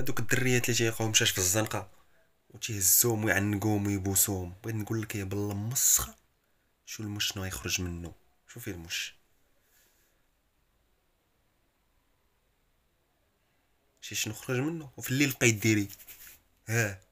دوك الدريات اللي تيلقاوهم شاش في الزنقه وتيهزوهم ويعنقوهم ويبوسوهم بغيت نقول لك يا إيه، بالله مسخه شو المش شنو غيخرج منه شوفي المش شي شنو خرج منه وفي الليل بقيت ديري ها